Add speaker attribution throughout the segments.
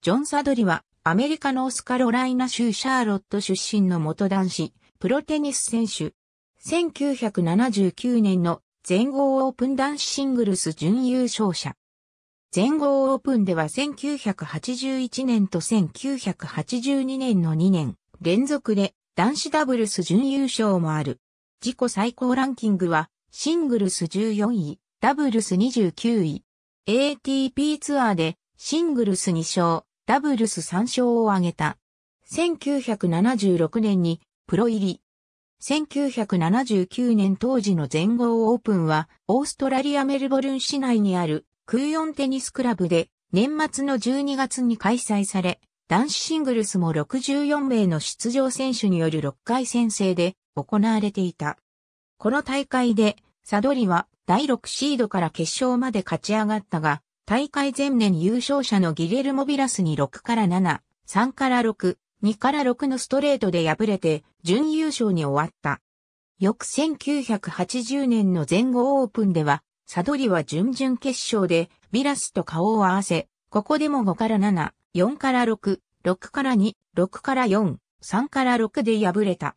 Speaker 1: ジョン・サドリは、アメリカのオスカロライナ州シャーロット出身の元男子、プロテニス選手。1979年の全豪オープン男子シングルス準優勝者。全豪オープンでは1981年と1982年の2年連続で男子ダブルス準優勝もある。自己最高ランキングはシングルス14位、ダブルス29位。ATP ツアーでシングルス2勝、ダブルス3勝を挙げた。1976年にプロ入り。1979年当時の全豪オープンは、オーストラリアメルボルン市内にあるクーヨンテニスクラブで、年末の12月に開催され、男子シングルスも64名の出場選手による6回戦制で行われていた。この大会で、サドリは第6シードから決勝まで勝ち上がったが、大会前年優勝者のギレルモビラスに6から7、3から6、2から6のストレートで敗れて準優勝に終わった。翌1980年の全豪オープンでは、サドリは準々決勝でビラスと顔を合わせ、ここでも5から7、4から6、6から2、6から4、3から6で敗れた。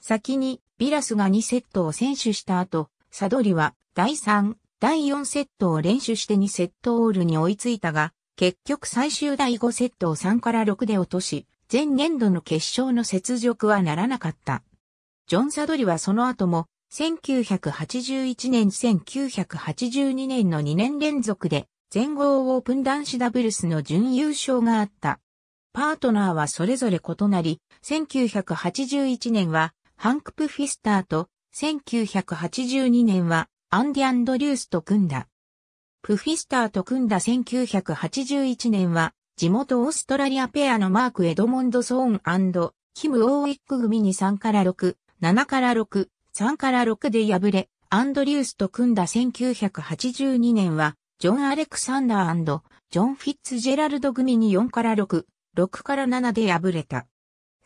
Speaker 1: 先にビラスが2セットを先取した後、サドリは第3、第4セットを連取して2セットオールに追いついたが、結局最終第5セットを3から6で落とし、前年度の決勝の雪辱はならなかった。ジョン・サドリはその後も、1981年1982年の2年連続で、全豪オープン男子ダブルスの準優勝があった。パートナーはそれぞれ異なり、1981年はハンク・プフィスターと、1982年はアンディ・アンドリュースと組んだ。プフィスターと組んだ1981年は、地元オーストラリアペアのマーク・エドモンド・ソーンキム・オーウィック組に3から6、7から6、3から6で敗れ、アンドリュースと組んだ1982年は、ジョン・アレクサンダージョン・フィッツジェラルド組に4から6、6から7で敗れた。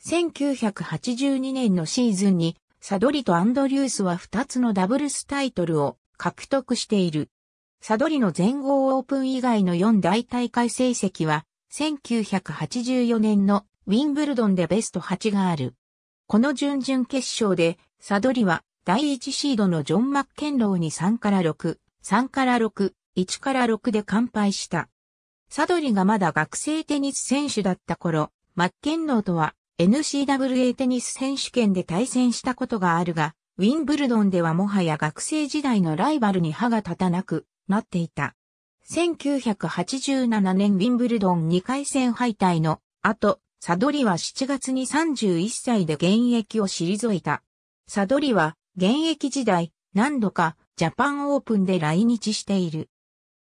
Speaker 1: 1982年のシーズンにサドリとアンドリュースは2つのダブルスタイトルを獲得している。サドリの全豪オープン以外の4大大会成績は、1984年のウィンブルドンでベスト8がある。この準々決勝で、サドリは第1シードのジョン・マッケンローに3から6、3から6、1から6で完敗した。サドリがまだ学生テニス選手だった頃、マッケンローとは n c w a テニス選手権で対戦したことがあるが、ウィンブルドンではもはや学生時代のライバルに歯が立たなくなっていた。1987年ウィンブルドン2回戦敗退の後、サドリは7月に31歳で現役を退いた。サドリは現役時代何度かジャパンオープンで来日している。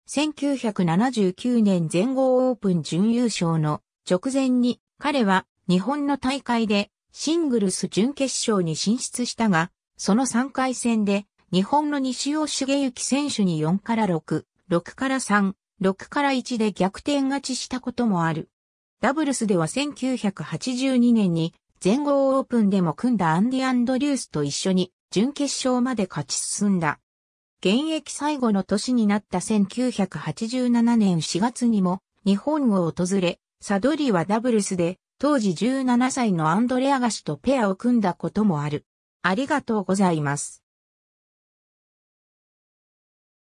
Speaker 1: 1979年全豪オープン準優勝の直前に彼は日本の大会でシングルス準決勝に進出したが、その3回戦で日本の西尾茂之選手に4から6、6から3、6から1で逆転勝ちしたこともある。ダブルスでは1982年に全豪オープンでも組んだアンディ・アンドリュースと一緒に準決勝まで勝ち進んだ。現役最後の年になった1987年4月にも日本を訪れ、サドリはダブルスで当時17歳のアンドレアガシとペアを組んだこともある。ありがとうございます。